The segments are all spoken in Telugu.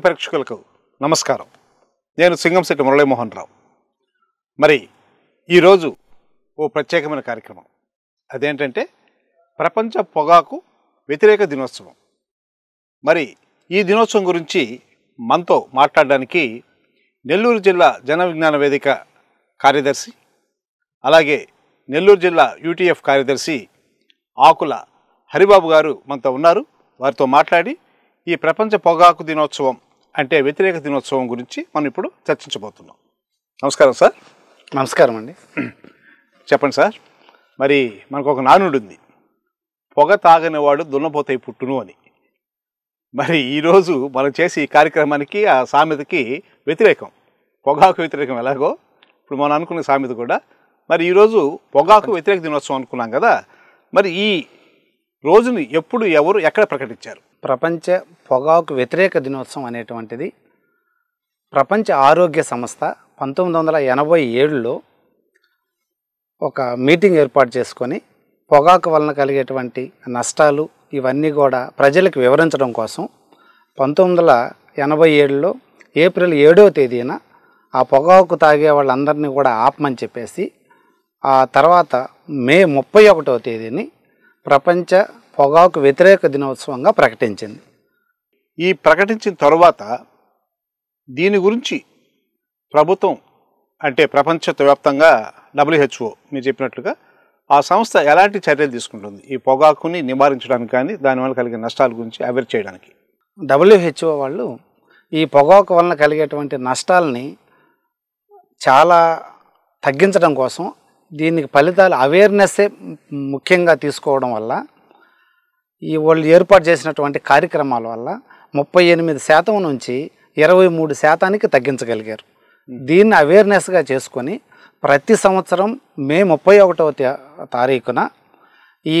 ఇంటి ప్రేక్షకులకు నమస్కారం నేను సింగంశెట్టి మురళీమోహన్ రావు మరి ఈరోజు ఓ ప్రత్యేకమైన కార్యక్రమం అదేంటంటే ప్రపంచ పొగాకు వ్యతిరేక దినోత్సవం మరి ఈ దినోత్సవం గురించి మనతో మాట్లాడడానికి నెల్లూరు జిల్లా జన విజ్ఞాన వేదిక కార్యదర్శి అలాగే నెల్లూరు జిల్లా యూటీఎఫ్ కార్యదర్శి ఆకుల హరిబాబు గారు మనతో ఉన్నారు వారితో మాట్లాడి ఈ ప్రపంచ పొగాకు దినోత్సవం అంటే వ్యతిరేక దినోత్సవం గురించి మనం ఇప్పుడు చర్చించబోతున్నాం నమస్కారం సార్ నమస్కారం అండి చెప్పండి సార్ మరి మనకు ఒక నానుడు ఉంది పొగ తాగని వాడు దున్నపోతాయి పుట్టును అని మరి ఈరోజు మనం చేసే ఈ కార్యక్రమానికి ఆ సామెతకి వ్యతిరేకం పొగాకు వ్యతిరేకం ఎలాగో ఇప్పుడు మనం అనుకునే సామెత కూడా మరి ఈరోజు పొగాకు వ్యతిరేక దినోత్సవం అనుకున్నాం కదా మరి ఈ రోజుని ఎప్పుడు ఎవరు ఎక్కడ ప్రకటించారు ప్రపంచ పొగాకు వ్యతిరేక దినోత్సవం అనేటువంటిది ప్రపంచ ఆరోగ్య సంస్థ పంతొమ్మిది వందల ఎనభై ఏడులో ఒక మీటింగ్ ఏర్పాటు చేసుకొని పొగాకు వలన కలిగేటువంటి నష్టాలు ఇవన్నీ కూడా ప్రజలకు వివరించడం కోసం పంతొమ్మిది వందల ఎనభై ఏడులో ఏప్రిల్ ఏడవ తేదీన ఆ పొగాకు తాగే వాళ్ళందరినీ కూడా ఆపమని చెప్పేసి ఆ తర్వాత మే ముప్పై ఒకటో తేదీని ప్రపంచ పొగాకు వ్యతిరేక దినోత్సవంగా ప్రకటించింది ఈ ప్రకటించిన తరువాత దీని గురించి ప్రభుత్వం అంటే ప్రపంచవ్యాప్తంగా డబ్ల్యూహెచ్ఓ మీరు చెప్పినట్లుగా ఆ సంస్థ ఎలాంటి చర్యలు తీసుకుంటుంది ఈ పొగాకుని నివారించడానికి కానీ దానివల్ల కలిగే నష్టాల గురించి అవేర్ చేయడానికి డబ్ల్యూహెచ్ఓ వాళ్ళు ఈ పొగాకు వలన కలిగేటువంటి నష్టాలని చాలా తగ్గించడం కోసం దీనికి ఫలితాలు అవేర్నెస్సే ముఖ్యంగా తీసుకోవడం వల్ల ఈ వాళ్ళు ఏర్పాటు చేసినటువంటి కార్యక్రమాల వల్ల ముప్పై ఎనిమిది శాతం నుంచి ఇరవై మూడు శాతానికి తగ్గించగలిగారు దీన్ని అవేర్నెస్గా చేసుకొని ప్రతి సంవత్సరం మే ముప్పై ఒకటవ తారీఖున ఈ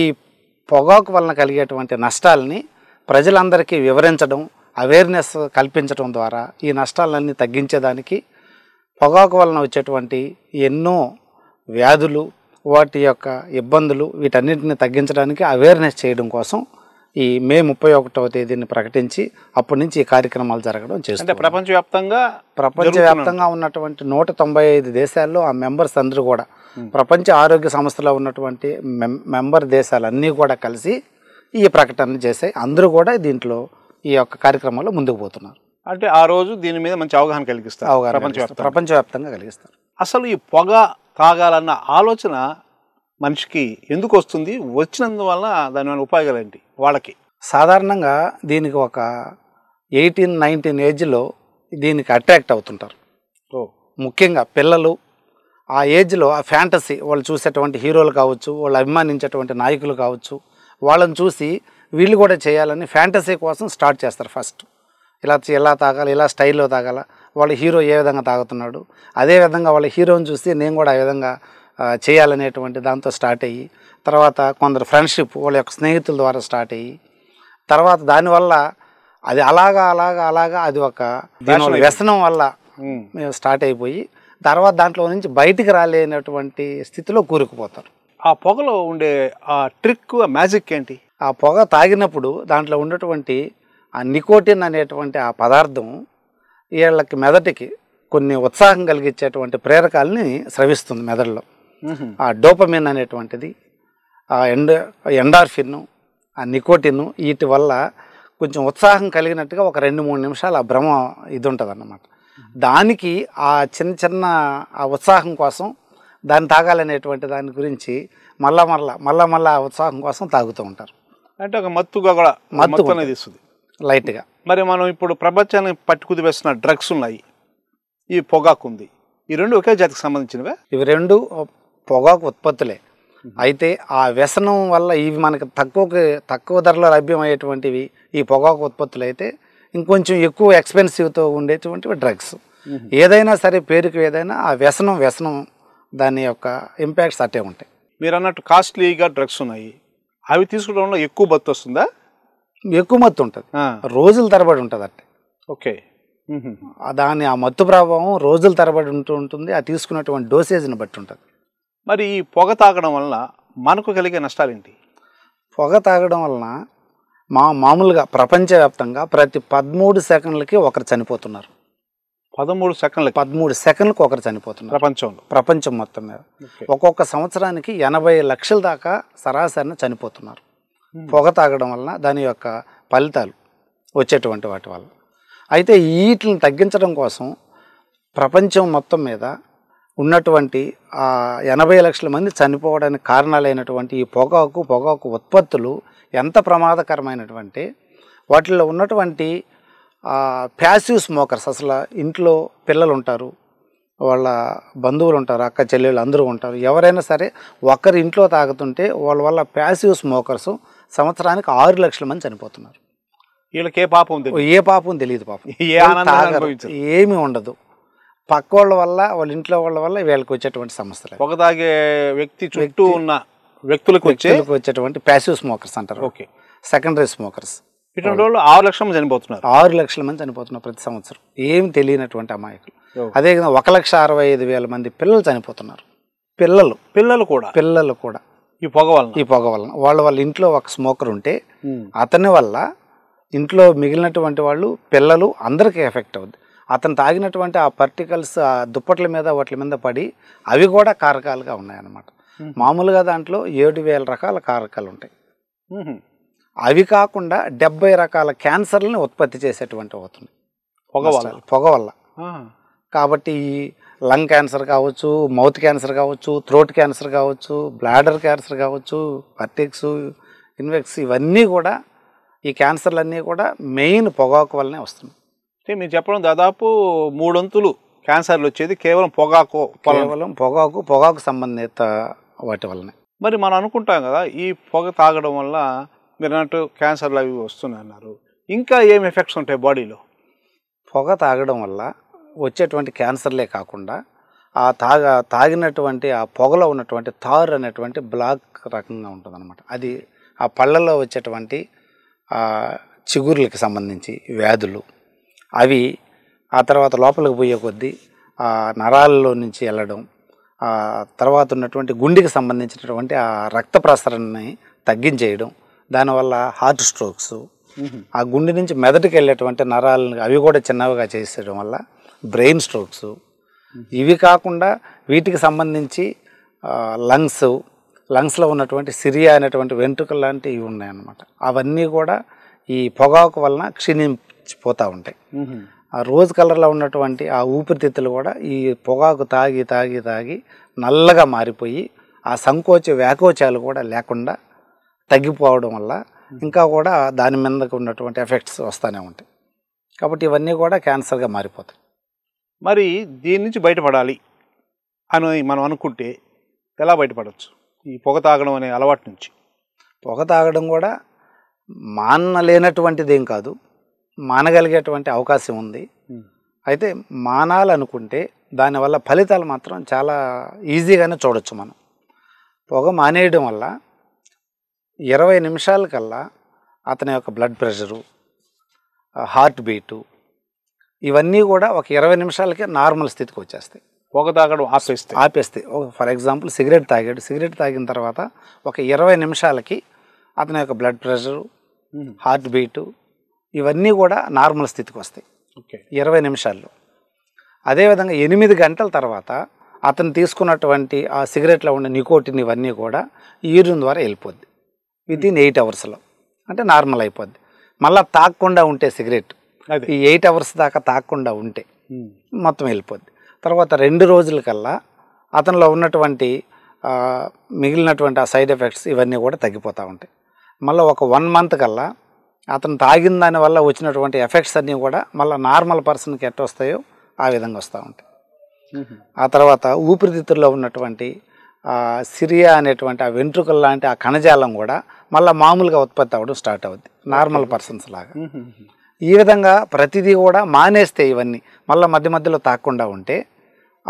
పొగాకు వలన కలిగేటువంటి నష్టాలని ప్రజలందరికీ వివరించడం అవేర్నెస్ కల్పించడం ద్వారా ఈ నష్టాలన్నీ తగ్గించేదానికి పొగాకు వలన వచ్చేటువంటి ఎన్నో వ్యాధులు వాటి యొక్క ఇబ్బందులు వీటన్నిటిని తగ్గించడానికి అవేర్నెస్ చేయడం కోసం ఈ మే ముప్పై ఒకటవ తేదీని ప్రకటించి అప్పటి నుంచి ఈ కార్యక్రమాలు జరగడం చేస్తుంది ప్రపంచవ్యాప్తంగా ప్రపంచవ్యాప్తంగా ఉన్నటువంటి నూట తొంభై ఐదు దేశాల్లో ఆ మెంబర్స్ అందరూ కూడా ప్రపంచ ఆరోగ్య సంస్థలో ఉన్నటువంటి మెంబర్ దేశాలన్నీ కూడా కలిసి ఈ ప్రకటన చేసాయి అందరూ కూడా దీంట్లో ఈ యొక్క కార్యక్రమంలో ముందుకు పోతున్నారు అంటే ఆ రోజు దీని మీద మంచి అవగాహన కలిగిస్తారు ప్రపంచవ్యాప్తంగా కలిగిస్తారు అసలు ఈ పొగ తాగాలన్న ఆలోచన మనిషికి ఎందుకు వస్తుంది వచ్చినందువల్ల దానివల్ల ఉపయోగాలు ఏంటి వాళ్ళకి సాధారణంగా దీనికి ఒక ఎయిటీన్ నైన్టీన్ ఏజ్లో దీనికి అట్రాక్ట్ అవుతుంటారు ముఖ్యంగా పిల్లలు ఆ ఏజ్లో ఆ ఫ్యాంటసీ వాళ్ళు చూసేటువంటి హీరోలు కావచ్చు వాళ్ళు అభిమానించేటువంటి నాయకులు కావచ్చు వాళ్ళని చూసి వీళ్ళు కూడా చేయాలని ఫ్యాంటసీ కోసం స్టార్ట్ చేస్తారు ఫస్ట్ ఇలా ఎలా తాగాలి ఇలా స్టైల్లో తాగాల వాళ్ళ హీరో ఏ విధంగా తాగుతున్నాడు అదేవిధంగా వాళ్ళ హీరోని చూసి నేను కూడా ఆ విధంగా చేయాలనేటువంటి దాంతో స్టార్ట్ అయ్యి తర్వాత కొందరు ఫ్రెండ్షిప్ వాళ్ళ యొక్క స్నేహితుల ద్వారా స్టార్ట్ అయ్యి తర్వాత దానివల్ల అది అలాగా అలాగా అలాగా అది ఒక దీనివల్ల వ్యసనం వల్ల hmm. మేము స్టార్ట్ అయిపోయి తర్వాత దాంట్లో నుంచి బయటికి రాలేనటువంటి స్థితిలో కూరుకుపోతారు ఆ పొగలో ఉండే ఆ ట్రిక్ ఆ మ్యాజిక్ ఏంటి ఆ పొగ తాగినప్పుడు దాంట్లో ఉండేటువంటి ఆ నికోటిన్ అనేటువంటి ఆ పదార్థం వీళ్ళకి మెదటికి కొన్ని ఉత్సాహం కలిగించేటువంటి ప్రేరకాలని స్రవిస్తుంది మెదడులో ఆ డోపమిన్ అనేటువంటిది ఆ ఎండ ఎండార్ఫిన్ను ఆ నికోటిన్ వీటి వల్ల కొంచెం ఉత్సాహం కలిగినట్టుగా ఒక రెండు మూడు నిమిషాలు ఆ భ్రమ ఇది ఉంటుంది అన్నమాట దానికి ఆ చిన్న చిన్న ఆ ఉత్సాహం కోసం దాన్ని తాగాలనేటువంటి దాని గురించి మళ్ళా మళ్ళా మళ్ళా మళ్ళా ఉత్సాహం కోసం తాగుతూ ఉంటారు అంటే ఒక మత్తుగా కూడా మత్తు అనేది ఇస్తుంది లైట్గా మరి మనం ఇప్పుడు ప్రపంచాన్ని పట్టుకుదివేస్తున్న డ్రగ్స్ ఉన్నాయి ఈ పొగాకు ఉంది ఈ రెండు ఒకే జాతికి సంబంధించినవే ఇవి రెండు పొగాకు ఉత్పత్తులే అయితే ఆ వ్యసనం వల్ల ఇవి మనకు తక్కువ తక్కువ ధరలో లభ్యమయ్యేటువంటివి ఈ పొగాకు ఉత్పత్తులు అయితే ఇంకొంచెం ఎక్కువ ఎక్స్పెన్సివ్తో ఉండేటువంటివి డ్రగ్స్ ఏదైనా సరే పేరుకు ఏదైనా ఆ వ్యసనం వ్యసనం దాని యొక్క ఇంపాక్ట్స్ అట్టే ఉంటాయి మీరు అన్నట్టు కాస్ట్లీగా డ్రగ్స్ ఉన్నాయి అవి తీసుకోవడంలో ఎక్కువ బత్తు వస్తుందా ఎక్కువ మత్తు ఉంటుంది రోజుల తరబడి ఉంటుంది అట్ట ఓకే దాని ఆ మత్తు ప్రభావం రోజుల తరబడి ఉంటూ ఉంటుంది అది తీసుకున్నటువంటి డోసేజ్ని బట్టి ఉంటుంది మరి ఈ పొగ తాగడం వలన మనకు కలిగే నష్టాలు ఏంటి పొగ తాగడం వలన మా మామూలుగా ప్రపంచవ్యాప్తంగా ప్రతి పదమూడు సెకండ్లకి ఒకరు చనిపోతున్నారు పదమూడు సెకండ్లు పదమూడు సెకండ్లకు ఒకరు చనిపోతున్నారు ప్రపంచంలో ప్రపంచం మొత్తం మీద ఒక్కొక్క సంవత్సరానికి ఎనభై లక్షల దాకా సరాసరిన చనిపోతున్నారు పొగ తాగడం వలన దాని యొక్క ఫలితాలు వచ్చేటువంటి వాటి వల్ల అయితే వీటిని తగ్గించడం కోసం ప్రపంచం మొత్తం మీద ఉన్నటువంటి ఆ ఎనభై లక్షల మంది చనిపోవడానికి కారణాలైనటువంటి ఈ పొగాకు పొగాకు ఉత్పత్తులు ఎంత ప్రమాదకరమైనటువంటి వాటిలో ఉన్నటువంటి ప్యాసివ్ స్మోకర్స్ అసలు ఇంట్లో పిల్లలు ఉంటారు వాళ్ళ బంధువులు ఉంటారు అక్క చెల్లెళ్ళు అందరూ ఉంటారు ఎవరైనా సరే ఒకరి ఇంట్లో తాగుతుంటే వాళ్ళ వల్ల ప్యాసివ్ స్మోకర్స్ సంవత్సరానికి ఆరు లక్షల మంది చనిపోతున్నారు వీళ్ళకి ఏ పాపం ఏ పాపం తెలియదు పాపం ఏమి ఉండదు పక్క వాళ్ళ వల్ల వాళ్ళ ఇంట్లో వాళ్ళ వల్ల వీళ్ళకి వచ్చేటువంటి సమస్యలు ఒక తాగే వ్యక్తి చుట్టూ ఉన్న వ్యక్తులకు వచ్చేందుకు వచ్చేటువంటి ప్యాసివ్ స్మోకర్స్ అంటారు ఓకే సెకండరీ స్మోకర్స్ ఇటువంటి వాళ్ళు ఆరు లక్షల మంది చనిపోతున్నారు ఆరు లక్షల మంది చనిపోతున్నారు ప్రతి సంవత్సరం ఏం తెలియనటువంటి అమాయకులు అదేవిధంగా ఒక లక్ష అరవై ఐదు వేల మంది పిల్లలు చనిపోతున్నారు పిల్లలు పిల్లలు కూడా పిల్లలు కూడా ఈ పొగ వల్ల ఈ పొగ వల్ల వాళ్ళ వాళ్ళ ఇంట్లో ఒక స్మోకర్ ఉంటే అతని వల్ల ఇంట్లో మిగిలినటువంటి వాళ్ళు పిల్లలు అందరికీ ఎఫెక్ట్ అవుద్ది అతను తాగినటువంటి ఆ పర్టికల్స్ ఆ దుప్పట్ల మీద వాటి మీద పడి అవి కూడా కారకాలుగా ఉన్నాయన్నమాట మామూలుగా దాంట్లో ఏడు వేల రకాల కారకాలు ఉంటాయి అవి కాకుండా డెబ్బై రకాల క్యాన్సర్లని ఉత్పత్తి చేసేటువంటి అవుతుంది పొగ వల్ల పొగ వల్ల కాబట్టి లంగ్ క్యాన్సర్ కావచ్చు మౌత్ క్యాన్సర్ కావచ్చు థ్రోట్ క్యాన్సర్ కావచ్చు బ్లాడర్ క్యాన్సర్ కావచ్చు పర్టిక్స్ ఇన్వెక్స్ ఇవన్నీ కూడా ఈ క్యాన్సర్లన్నీ కూడా మెయిన్ పొగాకు వల్లనే వస్తుంది అంటే మీరు చెప్పడం దాదాపు మూడొంతులు క్యాన్సర్లు వచ్చేది కేవలం పొగాకు కేవలం పొగాకు పొగాకు సంబంధిత వాటి వల్లనే మరి మనం అనుకుంటాం కదా ఈ పొగ తాగడం వల్ల మీరు అన్నట్టు క్యాన్సర్లు అవి వస్తున్నాయి అన్నారు ఇంకా ఏం ఎఫెక్ట్స్ ఉంటాయి బాడీలో పొగ తాగడం వల్ల వచ్చేటువంటి క్యాన్సర్లే కాకుండా ఆ తాగ తాగినటువంటి ఆ పొగలో ఉన్నటువంటి తార్ అనేటువంటి బ్లాక్ రకంగా ఉంటుందన్నమాట అది ఆ పళ్ళలో వచ్చేటువంటి చిగుర్లకి సంబంధించి వ్యాధులు అవి ఆ తర్వాత లోపలికి పోయే కొద్దీ ఆ నరాల్లో నుంచి వెళ్ళడం ఆ తర్వాత ఉన్నటువంటి గుండెకి సంబంధించినటువంటి ఆ రక్త ప్రసరణని తగ్గించేయడం దానివల్ల హార్ట్ స్ట్రోక్స్ ఆ గుండె నుంచి మెదడుకి వెళ్ళేటువంటి నరాలను అవి కూడా చిన్నవిగా చేసేయడం వల్ల బ్రెయిన్ స్ట్రోక్స్ ఇవి కాకుండా వీటికి సంబంధించి లంగ్స్ లంగ్స్లో ఉన్నటువంటి సిరియా అనేటువంటి వెంట్రుకలు లాంటివి ఉన్నాయన్నమాట అవన్నీ కూడా ఈ పొగాకు వలన క్షీణించిపోతూ ఉంటాయి ఆ రోజు కలర్లో ఉన్నటువంటి ఆ ఊపిరితిత్తులు కూడా ఈ పొగాకు తాగి తాగి తాగి నల్లగా మారిపోయి ఆ సంకోచ వ్యాకోచాలు కూడా లేకుండా తగ్గిపోవడం వల్ల ఇంకా కూడా దాని మీదకు ఉన్నటువంటి ఎఫెక్ట్స్ వస్తూనే ఉంటాయి కాబట్టి ఇవన్నీ కూడా క్యాన్సర్గా మారిపోతాయి మరి దీని నుంచి బయటపడాలి అని మనం అనుకుంటే ఎలా బయటపడవచ్చు ఈ పొగ తాగడం అనే అలవాటు నుంచి పొగ తాగడం కూడా మానలేనటువంటిది ఏం కాదు మానగలిగేటువంటి అవకాశం ఉంది అయితే మానాలనుకుంటే దానివల్ల ఫలితాలు మాత్రం చాలా ఈజీగానే చూడొచ్చు మనం పొగ మానేయడం వల్ల ఇరవై నిమిషాల కల్లా అతని యొక్క బ్లడ్ ప్రెషరు హార్ట్ బీటు ఇవన్నీ కూడా ఒక ఇరవై నిమిషాలకే నార్మల్ స్థితికి వచ్చేస్తాయి పొగ తాగడం ఆపేస్తే ఒక ఫర్ ఎగ్జాంపుల్ సిగరెట్ తాగాడు సిగరెట్ తాగిన తర్వాత ఒక ఇరవై నిమిషాలకి అతని యొక్క బ్లడ్ ప్రెషరు హార్ట్ బీటు ఇవన్నీ కూడా నార్మల్ స్థితికి వస్తాయి ఓకే ఇరవై నిమిషాల్లో అదేవిధంగా ఎనిమిది గంటల తర్వాత అతను తీసుకున్నటువంటి ఆ సిగరెట్లో ఉండే నికోటిన్ ఇవన్నీ కూడా యూరిన్ ద్వారా వెళ్ళిపోద్ది విత్ ఇన్ ఎయిట్ అవర్స్లో అంటే నార్మల్ అయిపోద్ది మళ్ళీ తాగకుండా ఉంటే సిగరెట్ ఈ ఎయిట్ అవర్స్ దాకా తాకుండా ఉంటే మొత్తం వెళ్ళిపోద్ది తర్వాత రెండు రోజుల కల్లా అతనిలో ఉన్నటువంటి మిగిలినటువంటి ఆ సైడ్ ఎఫెక్ట్స్ ఇవన్నీ కూడా తగ్గిపోతూ ఉంటాయి మళ్ళీ ఒక వన్ మంత్ కల్లా అతను తాగిన దానివల్ల వచ్చినటువంటి ఎఫెక్ట్స్ అన్నీ కూడా మళ్ళీ నార్మల్ పర్సన్కి ఎట్ట వస్తాయో ఆ విధంగా వస్తూ ఉంటాయి ఆ తర్వాత ఊపిరితిత్తుల్లో ఉన్నటువంటి సిరియా అనేటువంటి ఆ వెంట్రుకల లాంటి ఆ కణజాలం కూడా మళ్ళీ మామూలుగా ఉత్పత్తి అవ్వడం స్టార్ట్ అవుద్ది నార్మల్ పర్సన్స్ లాగా ఈ విధంగా ప్రతిదీ కూడా మానేస్తే ఇవన్నీ మళ్ళీ మధ్య మధ్యలో తాకుండా ఉంటే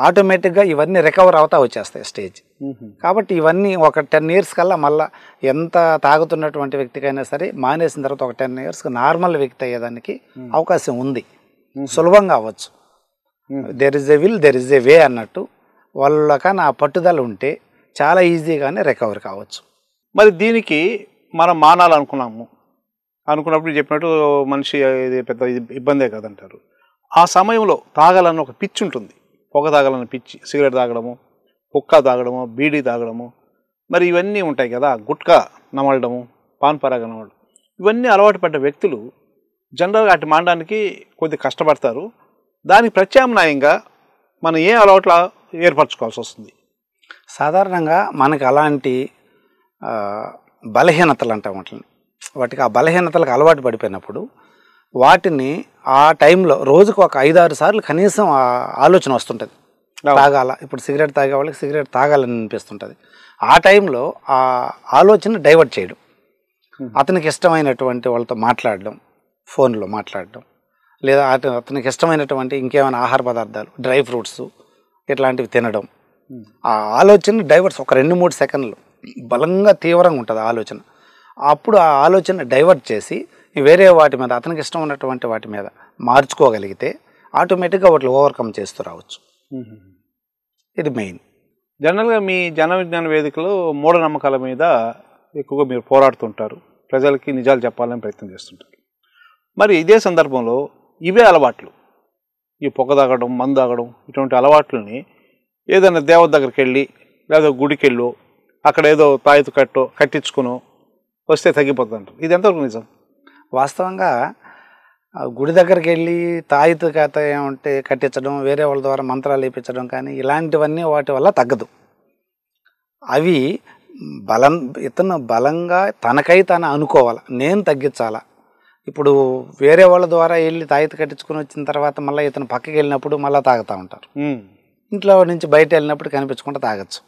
ఆటోమేటిక్గా ఇవన్నీ రికవర్ అవుతా వచ్చేస్తాయి స్టేజ్ కాబట్టి ఇవన్నీ ఒక టెన్ ఇయర్స్ కల్లా మళ్ళీ ఎంత తాగుతున్నటువంటి వ్యక్తికైనా సరే మానేసిన తర్వాత ఒక టెన్ ఇయర్స్ నార్మల్ వ్యక్తి అయ్యేదానికి అవకాశం ఉంది సులభంగా అవ్వచ్చు there is a will there is a way అన్నట్టు వాళ్ళ కానీ ఆ పట్టుదల ఉంటే చాలా ఈజీగానే రికవర్ కావచ్చు మరి దీనికి మనం మానాలనుకున్నాము అనుకున్నప్పుడు చెప్పినట్టు మనిషి ఇది పెద్ద ఇబ్బందే కాదంటారు ఆ సమయంలో తాగాలన్న ఒక పిచ్చి ఉంటుంది పొగ తాగాలన్న పిచ్చి సిగరెట్ తాగడము కుక్క తాగడము బీడీ తాగడము మరి ఇవన్నీ ఉంటాయి కదా గుట్కా నమలడము పాన్ పరాగ నమలడం ఇవన్నీ అలవాటు పడ్డ వ్యక్తులు జనరల్గా అటు మాండడానికి కొద్ది కష్టపడతారు దానికి ప్రత్యామ్నాయంగా మనం ఏ అలవాట్లు ఏర్పరచుకోవాల్సి వస్తుంది సాధారణంగా మనకు అలాంటి బలహీనతలు అంటాం వాటిని వాటికి ఆ బలహీనతలకు అలవాటు పడిపోయినప్పుడు వాటిని ఆ టైంలో రోజుకు ఒక ఐదారు సార్లు కనీసం ఆలోచన వస్తుంటుంది తాగాల ఇప్పుడు సిగరెట్ తాగే వాళ్ళకి సిగరెట్ తాగాలని అనిపిస్తుంటుంది ఆ టైంలో ఆ ఆలోచన డైవర్ట్ చేయడం అతనికి ఇష్టమైనటువంటి వాళ్ళతో మాట్లాడడం ఫోన్లో మాట్లాడడం లేదా అతనికి ఇష్టమైనటువంటి ఇంకేమైనా ఆహార పదార్థాలు డ్రై ఫ్రూట్స్ ఇట్లాంటివి తినడం ఆ ఆలోచన డైవర్స్ ఒక రెండు మూడు సెకండ్లు బలంగా తీవ్రంగా ఉంటుంది ఆలోచన అప్పుడు ఆ ఆలోచన డైవర్ట్ చేసి వేరే వాటి మీద అతనికి ఇష్టం ఉన్నటువంటి వాటి మీద మార్చుకోగలిగితే ఆటోమేటిక్గా వాటిని ఓవర్కమ్ చేస్తూ రావచ్చు ఇది మెయిన్ జనరల్గా మీ జన విజ్ఞాన వేదికలో మూఢనమ్మకాల మీద ఎక్కువగా మీరు పోరాడుతుంటారు ప్రజలకి నిజాలు చెప్పాలని ప్రయత్నం చేస్తుంటారు మరి ఇదే సందర్భంలో ఇవే అలవాట్లు ఈ పొగ తాగడం మందు తాగడం ఇటువంటి అలవాట్లని ఏదైనా దేవత దగ్గరికి వెళ్ళి లేదా గుడికి వెళ్ళో అక్కడ ఏదో తాయితు కట్టో కట్టించుకునో వస్తే తగ్గిపోతుంటారు ఇది ఎంతవరకు నిజం వాస్తవంగా గుడి దగ్గరికి వెళ్ళి తాయిత కథ ఏమంటే కట్టించడం వేరే వాళ్ళ ద్వారా మంత్రాలు వేయించడం కానీ ఇలాంటివన్నీ వాటి వల్ల తగ్గదు అవి బలం ఇతను బలంగా తనకై తను అనుకోవాలి నేను తగ్గించాలా ఇప్పుడు వేరే వాళ్ళ ద్వారా వెళ్ళి తాయిత కట్టించుకుని వచ్చిన తర్వాత మళ్ళీ ఇతను పక్కకి వెళ్ళినప్పుడు మళ్ళీ తాగుతూ ఉంటారు ఇంట్లో నుంచి బయట వెళ్ళినప్పుడు కనిపించకుండా తాగచ్చు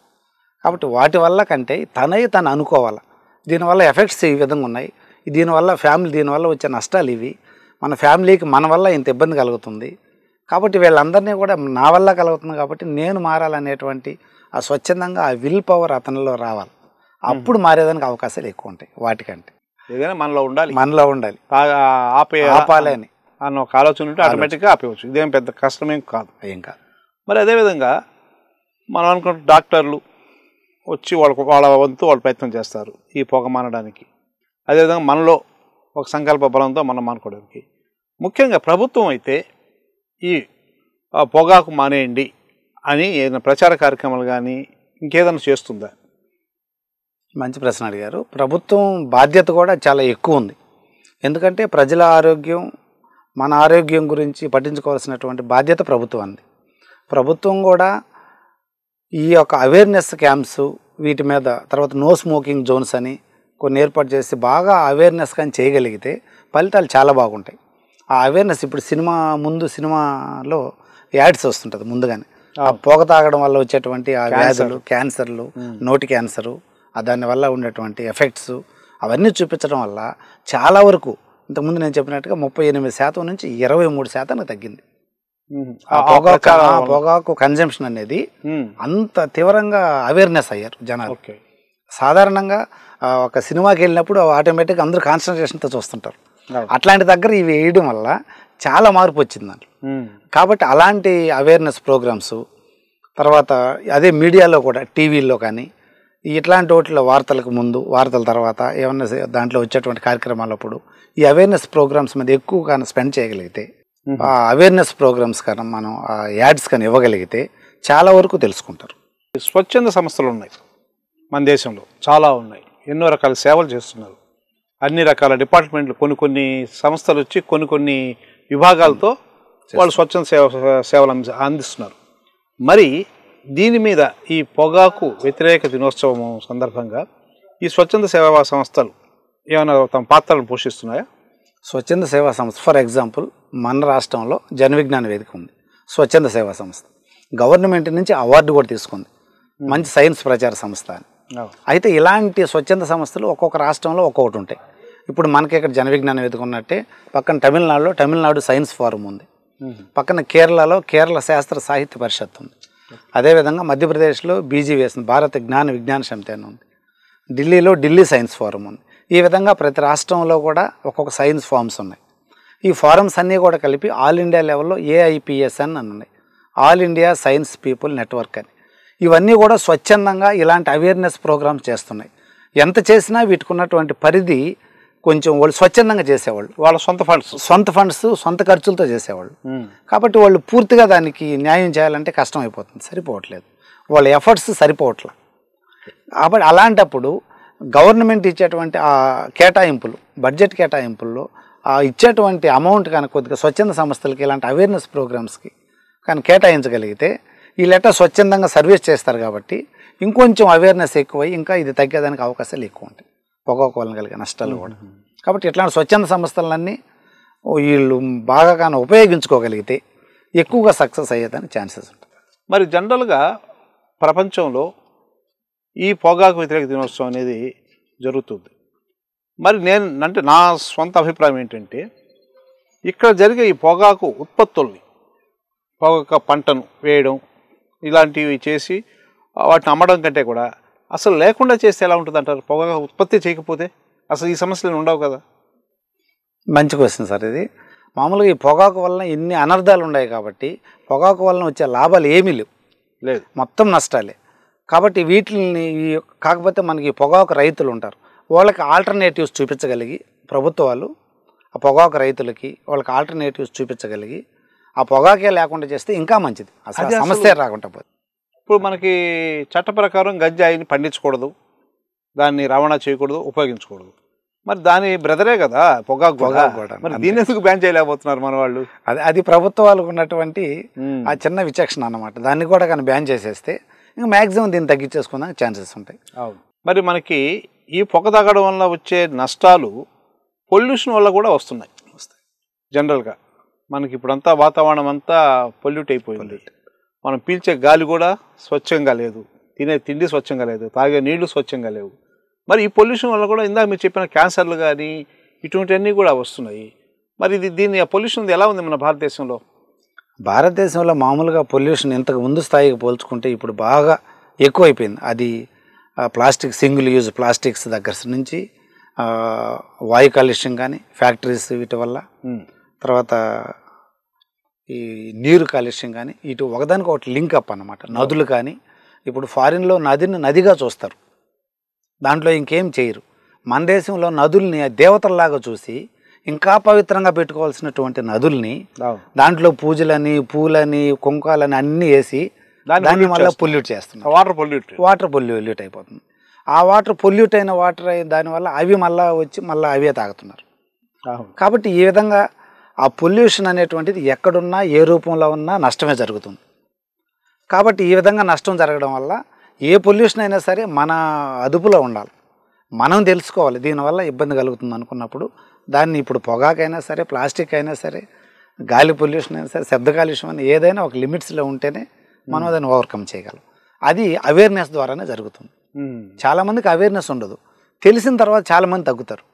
కాబట్టి వాటి వల్ల కంటే తనై తను అనుకోవాలి దీనివల్ల ఎఫెక్ట్స్ ఈ విధంగా ఉన్నాయి దీనివల్ల ఫ్యామిలీ దీనివల్ల వచ్చే నష్టాలు ఇవి మన ఫ్యామిలీకి మన వల్ల ఇంత ఇబ్బంది కలుగుతుంది కాబట్టి వీళ్ళందరినీ కూడా నా వల్ల కలుగుతుంది కాబట్టి నేను మారాలనేటువంటి ఆ స్వచ్ఛందంగా ఆ విల్ పవర్ అతనిలో రావాలి అప్పుడు మారేదానికి అవకాశాలు ఎక్కువ ఉంటాయి వాటికంటే ఏదైనా మనలో ఉండాలి మనలో ఉండాలి ఆపే ఆపాలి అని అన్న ఒక ఆలోచన ఉంటే ఆటోమేటిక్గా ఆపేయచ్చు ఇదేం పెద్ద కష్టమేం కాదు ఏం కాదు మరి అదేవిధంగా మనం అనుకున్న డాక్టర్లు వచ్చి వాళ్ళకు వాళ్ళ వంతు వాళ్ళు ప్రయత్నం చేస్తారు ఈ పొగ మానడానికి అదేవిధంగా మనలో ఒక సంకల్ప బలంతో మనం మానుకోవడానికి ముఖ్యంగా ప్రభుత్వం అయితే ఈ పొగాకు మానేయండి అని ఏదైనా ప్రచార కార్యక్రమాలు కానీ ఇంకేదైనా చేస్తుందా మంచి ప్రశ్న అడిగారు ప్రభుత్వం బాధ్యత కూడా చాలా ఎక్కువ ఉంది ఎందుకంటే ప్రజల ఆరోగ్యం మన ఆరోగ్యం గురించి పట్టించుకోవాల్సినటువంటి బాధ్యత ఉంది ప్రభుత్వం కూడా ఈ యొక్క అవేర్నెస్ క్యాంప్స్ వీటి మీద తర్వాత నో స్మోకింగ్ జోన్స్ అని కొన్ని ఏర్పాటు చేసి బాగా అవేర్నెస్ కానీ చేయగలిగితే ఫలితాలు చాలా బాగుంటాయి ఆ అవేర్నెస్ ఇప్పుడు సినిమా ముందు సినిమాలో యాడ్స్ వస్తుంటుంది ముందుగానే ఆ పొగ తాగడం వల్ల వచ్చేటువంటి ఆ వ్యాధులు క్యాన్సర్లు నోటి క్యాన్సరు దానివల్ల ఉండేటువంటి ఎఫెక్ట్స్ అవన్నీ చూపించడం వల్ల చాలా వరకు ఇంతకుముందు నేను చెప్పినట్టుగా ముప్పై ఎనిమిది శాతం నుంచి ఇరవై మూడు శాతానికి తగ్గింది పొగాకు పొగాకు కన్జంప్షన్ అనేది అంత తీవ్రంగా అవేర్నెస్ అయ్యారు జనాలు సాధారణంగా ఒక సినిమాకి వెళ్ళినప్పుడు ఆటోమేటిక్ అందరూ కాన్సన్ట్రేషన్తో చూస్తుంటారు అట్లాంటి దగ్గర ఇవి వేయడం వల్ల చాలా మార్పు వచ్చింది దాంట్లో కాబట్టి అలాంటి అవేర్నెస్ ప్రోగ్రామ్స్ తర్వాత అదే మీడియాలో కూడా టీవీల్లో కానీ ఇట్లాంటి వాటిలో వార్తలకు ముందు వార్తల తర్వాత ఏమన్నా దాంట్లో వచ్చేటువంటి కార్యక్రమాలప్పుడు ఈ అవేర్నెస్ ప్రోగ్రామ్స్ మీద ఎక్కువగా స్పెండ్ చేయగలిగితే ఆ అవేర్నెస్ ప్రోగ్రామ్స్ కానీ మనం ఆ యాడ్స్ కానీ ఇవ్వగలిగితే చాలా వరకు తెలుసుకుంటారు స్వచ్ఛంద సంస్థలు ఉన్నాయి మన దేశంలో చాలా ఉన్నాయి ఎన్నో రకాల సేవలు చేస్తున్నారు అన్ని రకాల డిపార్ట్మెంట్లు కొన్ని కొన్ని సంస్థలు వచ్చి కొన్ని కొన్ని విభాగాలతో వాళ్ళు స్వచ్ఛంద సేవ సేవలు అందిస్తున్నారు మరి దీని మీద ఈ పొగాకు వ్యతిరేక దినోత్సవం సందర్భంగా ఈ స్వచ్ఛంద సేవా సంస్థలు ఏమైనా తమ పాత్రలను పోషిస్తున్నాయా స్వచ్ఛంద సేవా సంస్థ ఫర్ ఎగ్జాంపుల్ మన రాష్ట్రంలో జన విజ్ఞాన వేదిక ఉంది స్వచ్ఛంద సేవా సంస్థ గవర్నమెంట్ నుంచి అవార్డు కూడా తీసుకుంది మంచి సైన్స్ ప్రచార సంస్థ అని అయితే ఇలాంటి స్వచ్ఛంద సంస్థలు ఒక్కొక్క రాష్ట్రంలో ఒక్కొక్కటి ఉంటాయి ఇప్పుడు మనకి ఇక్కడ జన విజ్ఞాన వేదిక ఉన్నట్టే పక్కన తమిళనాడులో తమిళనాడు సైన్స్ ఫారం ఉంది పక్కన కేరళలో కేరళ శాస్త్ర సాహిత్య పరిషత్ ఉంది అదేవిధంగా మధ్యప్రదేశ్లో బీజీవీఎస్ భారత జ్ఞాన విజ్ఞాన సమితి అని ఉంది ఢిల్లీలో ఢిల్లీ సైన్స్ ఫోరం ఉంది ఈ విధంగా ప్రతి రాష్ట్రంలో కూడా ఒక్కొక్క సైన్స్ ఫార్మ్స్ ఉన్నాయి ఈ ఫారమ్స్ అన్నీ కూడా కలిపి ఆల్ ఇండియా లెవెల్లో ఏఐపిఎస్ అని అన్నాయి All India Science People Network అని ఇవన్నీ కూడా స్వచ్ఛందంగా ఇలాంటి అవేర్నెస్ ప్రోగ్రామ్స్ చేస్తున్నాయి ఎంత చేసినా వీటికి పరిధి కొంచెం వాళ్ళు స్వచ్ఛందంగా చేసేవాళ్ళు వాళ్ళ సొంత ఫండ్స్ సొంత ఫండ్స్ సొంత ఖర్చులతో చేసేవాళ్ళు కాబట్టి వాళ్ళు పూర్తిగా దానికి న్యాయం చేయాలంటే కష్టం అయిపోతుంది సరిపోవట్లేదు వాళ్ళ ఎఫర్ట్స్ సరిపోవట్లే కాబట్టి అలాంటప్పుడు గవర్నమెంట్ ఇచ్చేటువంటి ఆ కేటాయింపులు బడ్జెట్ కేటాయింపుల్లో ఆ ఇచ్చేటువంటి అమౌంట్ కానీ కొద్దిగా స్వచ్ఛంద సంస్థలకి ఇలాంటి అవేర్నెస్ ప్రోగ్రామ్స్కి కానీ కేటాయించగలిగితే ఈ లెటర్ స్వచ్ఛందంగా సర్వీస్ చేస్తారు కాబట్టి ఇంకొంచెం అవేర్నెస్ ఎక్కువై ఇంకా ఇది తగ్గేదానికి అవకాశాలు ఎక్కువ ఉంటాయి పొగాకు వలన కలిగే నష్టాలు కూడా కాబట్టి ఇట్లాంటి స్వచ్ఛంద సంస్థలన్నీ వీళ్ళు బాగా కానీ ఉపయోగించుకోగలిగితే ఎక్కువగా సక్సెస్ అయ్యేదానికి ఛాన్సెస్ ఉంటుంది మరి జనరల్గా ప్రపంచంలో ఈ పొగాకు వ్యతిరేక దినోత్సవం అనేది జరుగుతుంది మరి నేను అంటే నా సొంత అభిప్రాయం ఏంటంటే ఇక్కడ జరిగే ఈ పొగాకు ఉత్పత్తుల్ని పొగాకు పంటను వేయడం ఇలాంటివి చేసి వాటిని అమ్మడం కంటే కూడా అసలు లేకుండా చేస్తే ఎలా ఉంటుంది అంటారు పొగాకు ఉత్పత్తి చేయకపోతే అసలు ఈ సమస్యలు ఉండవు కదా మంచి క్వశ్చన్ సార్ ఇది మామూలుగా ఈ పొగాకు వలన ఎన్ని అనర్థాలు ఉన్నాయి కాబట్టి పొగాకు వలన వచ్చే లాభాలు ఏమీ లేవు లేదు మొత్తం నష్టాలే కాబట్టి వీటిని కాకపోతే మనకి పొగాకు రైతులు ఉంటారు వాళ్ళకి ఆల్టర్నేటివ్స్ చూపించగలిగి ప్రభుత్వాలు ఆ పొగాకు రైతులకి వాళ్ళకి ఆల్టర్నేటివ్స్ చూపించగలిగి ఆ పొగాకే లేకుండా చేస్తే ఇంకా మంచిది అసలు సమస్య రాకుండా పోదు ఇప్పుడు మనకి చట్ట ప్రకారం గజ్జాయిని పండించకూడదు దాన్ని రవాణా చేయకూడదు ఉపయోగించకూడదు మరి దాని బ్రదరే కదా పొగాకు మరి దీని ఎందుకు బ్యాన్ చేయలేకపోతున్నారు మన వాళ్ళు అది అది ప్రభుత్వాలకు ఉన్నటువంటి ఆ చిన్న విచక్షణ అనమాట దాన్ని కూడా కానీ బ్యాన్ చేసేస్తే ఇంకా మ్యాక్సిమం దీన్ని తగ్గించేసుకున్న ఛాన్సెస్ ఉంటాయి మరి మనకి ఈ పొగ తాగడం వల్ల వచ్చే నష్టాలు పొల్యూషన్ వల్ల కూడా వస్తున్నాయి వస్తాయి జనరల్గా మనకి ఇప్పుడంతా వాతావరణం అంతా పొల్యూట్ అయిపోయింది మనం పీల్చే గాలి కూడా స్వచ్ఛంగా లేదు తినే తిండి స్వచ్ఛంగా లేదు తాగే నీళ్లు స్వచ్ఛంగా లేవు మరి ఈ పొల్యూషన్ వల్ల కూడా ఇందాక మీరు చెప్పిన క్యాన్సర్లు కానీ ఇటువంటివన్నీ కూడా వస్తున్నాయి మరి ఇది దీని ఆ పొల్యూషన్ ఎలా ఉంది మన భారతదేశంలో భారతదేశంలో మామూలుగా పొల్యూషన్ ఇంతకు ముందు స్థాయికి పోల్చుకుంటే ఇప్పుడు బాగా ఎక్కువైపోయింది అది ప్లాస్టిక్ సింగిల్ యూజ్ ప్లాస్టిక్స్ దగ్గర నుంచి వాయు కాలుష్యం కానీ ఫ్యాక్టరీస్ వీటి వల్ల తర్వాత ఈ నీరు కాలుష్యం కానీ ఇటు ఒకదానికి ఒకటి లింక్ అప్ అనమాట నదులు కానీ ఇప్పుడు ఫారిన్లో నదిని నదిగా చూస్తారు దాంట్లో ఇంకేం చేయరు మన దేశంలో నదుల్ని దేవతల్లాగా చూసి ఇంకా పవిత్రంగా పెట్టుకోవాల్సినటువంటి నదుల్ని దాంట్లో పూజలని పూలని కుంకాలని అన్నీ వేసి దాన్ని మళ్ళీ పొల్యూట్ చేస్తుంది వాటర్ పొల్యూట్ వాటర్ పొల్యూట్ అయిపోతుంది ఆ వాటర్ పొల్యూట్ అయిన వాటర్ అయిన దానివల్ల అవి మళ్ళీ వచ్చి మళ్ళీ అవే తాగుతున్నారు కాబట్టి ఈ విధంగా ఆ పొల్యూషన్ అనేటువంటిది ఎక్కడున్నా ఏ రూపంలో ఉన్నా నష్టమే జరుగుతుంది కాబట్టి ఈ విధంగా నష్టం జరగడం వల్ల ఏ పొల్యూషన్ అయినా సరే మన అదుపులో ఉండాలి మనం తెలుసుకోవాలి దీనివల్ల ఇబ్బంది కలుగుతుంది అనుకున్నప్పుడు దాన్ని ఇప్పుడు పొగాకైనా సరే ప్లాస్టిక్ అయినా సరే గాలి పొల్యూషన్ అయినా సరే శబ్ద కాలుష్యం అని ఏదైనా ఒక లిమిట్స్లో ఉంటేనే మనం దాన్ని ఓవర్కమ్ చేయగలం అది అవేర్నెస్ ద్వారానే జరుగుతుంది చాలామందికి అవేర్నెస్ ఉండదు తెలిసిన తర్వాత చాలామంది తగ్గుతారు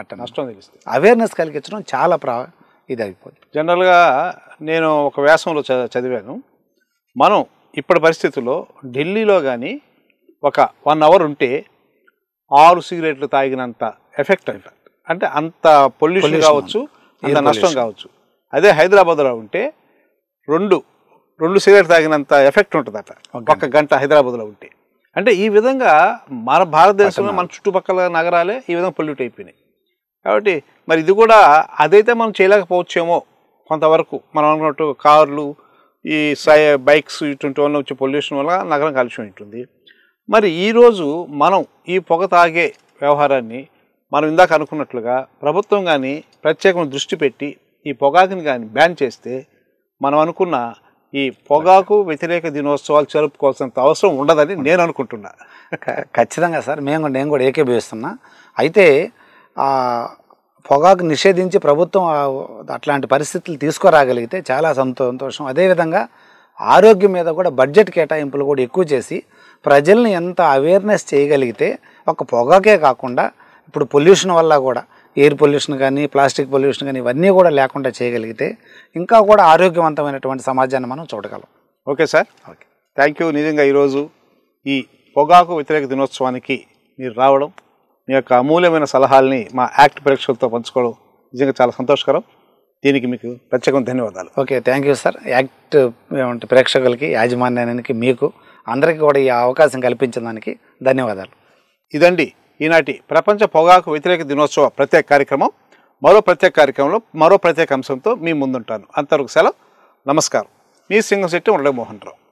అట్ట నష్టం తెలుస్తుంది అవేర్నెస్ కలిగించడం చాలా ప్రా ఇది అయిపోతుంది జనరల్గా నేను ఒక వ్యాసంలో చదివాను మనం ఇప్పటి పరిస్థితుల్లో ఢిల్లీలో కానీ ఒక వన్ అవర్ ఉంటే ఆరు సిగరెట్లు తాగినంత ఎఫెక్ట్ అంట అంటే అంత పొల్యూషన్ కావచ్చు అంత నష్టం కావచ్చు అదే హైదరాబాద్లో ఉంటే రెండు రెండు సిగరెట్ తాగినంత ఎఫెక్ట్ ఉంటుందట ఒక్క గంట హైదరాబాద్లో ఉంటే అంటే ఈ విధంగా మన భారతదేశంలో మన చుట్టుపక్కల నగరాలే ఈ విధంగా పొల్యూట్ అయిపోయినాయి కాబట్టి మరి ఇది కూడా అదైతే మనం చేయలేకపోవచ్చేమో కొంతవరకు మనం అనుకున్నట్టు కార్లు ఈ సై బైక్స్ ఇటువంటి వల్ల వచ్చే పొల్యూషన్ వల్ల నగరం కాలుష్యం ఉంటుంది మరి ఈరోజు మనం ఈ పొగ తాగే వ్యవహారాన్ని మనం ఇందాక అనుకున్నట్లుగా ప్రభుత్వం కానీ ప్రత్యేకమైన దృష్టి పెట్టి ఈ పొగాకుని కానీ బ్యాన్ చేస్తే మనం అనుకున్న ఈ పొగాకు వ్యతిరేక దినోత్సవాలు జరుపుకోవాల్సినంత అవసరం ఉండదని నేను అనుకుంటున్నా ఖచ్చితంగా సార్ మేము నేను కూడా ఏకీభవిస్తున్నా అయితే పొగాకు నిషేధించి ప్రభుత్వం అట్లాంటి పరిస్థితులు తీసుకురాగలిగితే చాలా సంతోషం అదేవిధంగా ఆరోగ్యం మీద కూడా బడ్జెట్ కేటాయింపులు కూడా ఎక్కువ చేసి ప్రజల్ని ఎంత అవేర్నెస్ చేయగలిగితే ఒక పొగాకే కాకుండా ఇప్పుడు పొల్యూషన్ వల్ల కూడా ఎయిర్ పొల్యూషన్ కానీ ప్లాస్టిక్ పొల్యూషన్ కానీ ఇవన్నీ కూడా లేకుండా చేయగలిగితే ఇంకా కూడా ఆరోగ్యవంతమైనటువంటి సమాజాన్ని మనం చూడగలం okay sir okay thank you నిజంగా ఈరోజు ఈ పొగాకు వ్యతిరేక దినోత్సవానికి మీరు రావడం మీ యొక్క అమూల్యమైన సలహాలని మా యాక్ట్ ప్రేక్షకులతో పంచుకోవడం నిజంగా చాలా సంతోషకరం దీనికి మీకు ప్రత్యేకం ధన్యవాదాలు ఓకే థ్యాంక్ యూ సార్ యాక్ట్ ప్రేక్షకులకి యాజమాన్యానికి మీకు అందరికీ కూడా ఈ అవకాశం కల్పించిన దానికి ధన్యవాదాలు ఇదండి ఈనాటి ప్రపంచ పొగాకు వ్యతిరేక దినోత్సవ ప్రత్యేక కార్యక్రమం మరో ప్రత్యేక కార్యక్రమంలో మరో ప్రత్యేక అంశంతో మీ ముందుంటాను అంతవరకు సెలవు నమస్కారం మీ సింగం శెట్టి మోహన్ రావు